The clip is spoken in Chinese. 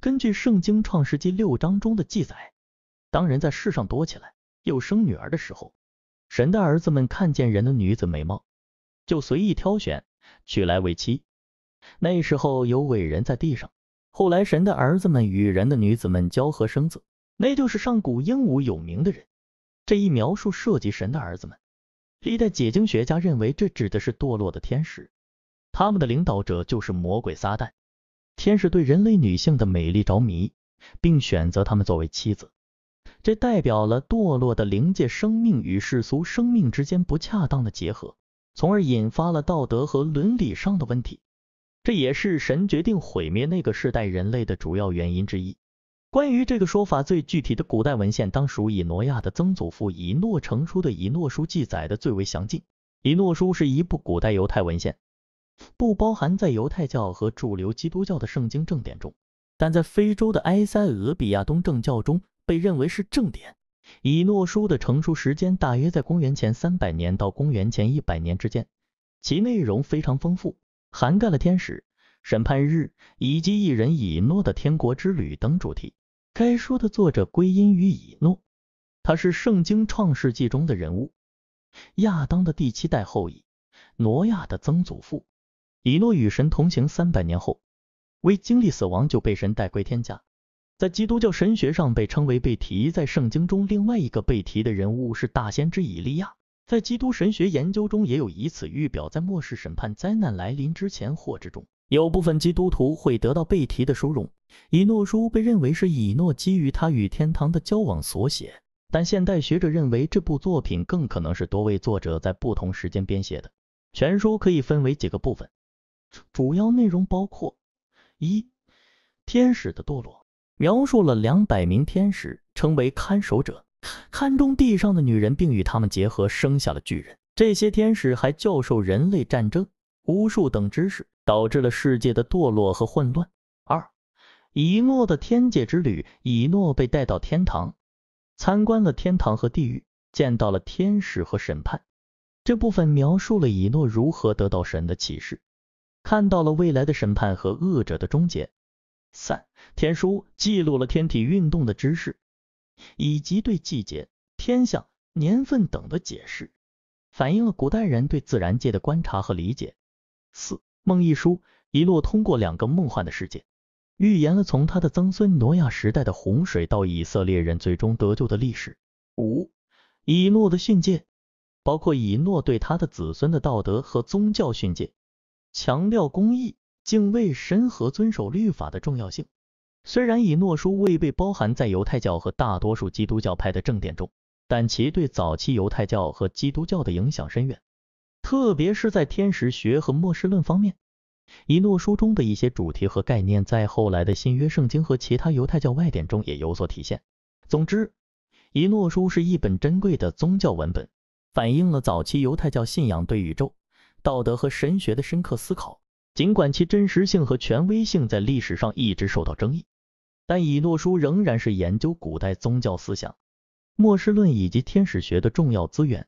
根据圣经创世纪六章中的记载，当人在世上多起来，又生女儿的时候，神的儿子们看见人的女子美貌，就随意挑选，娶来为妻。那时候有伟人在地上。后来神的儿子们与人的女子们交合生子，那就是上古英武有名的人。这一描述涉及神的儿子们。历代解经学家认为，这指的是堕落的天使，他们的领导者就是魔鬼撒旦。天使对人类女性的美丽着迷，并选择她们作为妻子，这代表了堕落的灵界生命与世俗生命之间不恰当的结合，从而引发了道德和伦理上的问题。这也是神决定毁灭那个世代人类的主要原因之一。关于这个说法最具体的古代文献，当属以诺亚的曾祖父以诺成书的《以诺书》记载的最为详尽。《以诺书》是一部古代犹太文献。不包含在犹太教和主流基督教的圣经正典中，但在非洲的埃塞俄比亚东正教中被认为是正典。《以诺书》的成书时间大约在公元前三百年到公元前一百年之间，其内容非常丰富，涵盖了天使、审判日以及一人以诺的天国之旅等主题。该书的作者归因于以诺，他是圣经创世纪中的人物，亚当的第七代后裔，挪亚的曾祖父。以诺与神同行三百年后，未经历死亡就被神带归天家，在基督教神学上被称为被提。在圣经中，另外一个被提的人物是大先知以利亚。在基督神学研究中，也有以此预表在末世审判灾难来临之前或之中，有部分基督徒会得到被提的殊荣。以诺书被认为是以诺基于他与天堂的交往所写，但现代学者认为这部作品更可能是多位作者在不同时间编写的。全书可以分为几个部分。主要内容包括：一、天使的堕落，描述了两百名天使成为看守者，看中地上的女人，并与他们结合，生下了巨人。这些天使还教授人类战争、巫术等知识，导致了世界的堕落和混乱。二、以诺的天界之旅，以诺被带到天堂，参观了天堂和地狱，见到了天使和审判。这部分描述了以诺如何得到神的启示。看到了未来的审判和恶者的终结。三天书记录了天体运动的知识，以及对季节、天象、年份等的解释，反映了古代人对自然界的观察和理解。四梦一书一路通过两个梦幻的世界，预言了从他的曾孙挪亚时代的洪水到以色列人最终得救的历史。五以诺的训诫包括以诺对他的子孙的道德和宗教训诫。强调公义、敬畏神和遵守律法的重要性。虽然以诺书未被包含在犹太教和大多数基督教派的正典中，但其对早期犹太教和基督教的影响深远，特别是在天时学和末世论方面。以诺书中的一些主题和概念在后来的新约圣经和其他犹太教外典中也有所体现。总之，以诺书是一本珍贵的宗教文本，反映了早期犹太教信仰对宇宙。道德和神学的深刻思考，尽管其真实性和权威性在历史上一直受到争议，但《以诺书》仍然是研究古代宗教思想、末世论以及天使学的重要资源。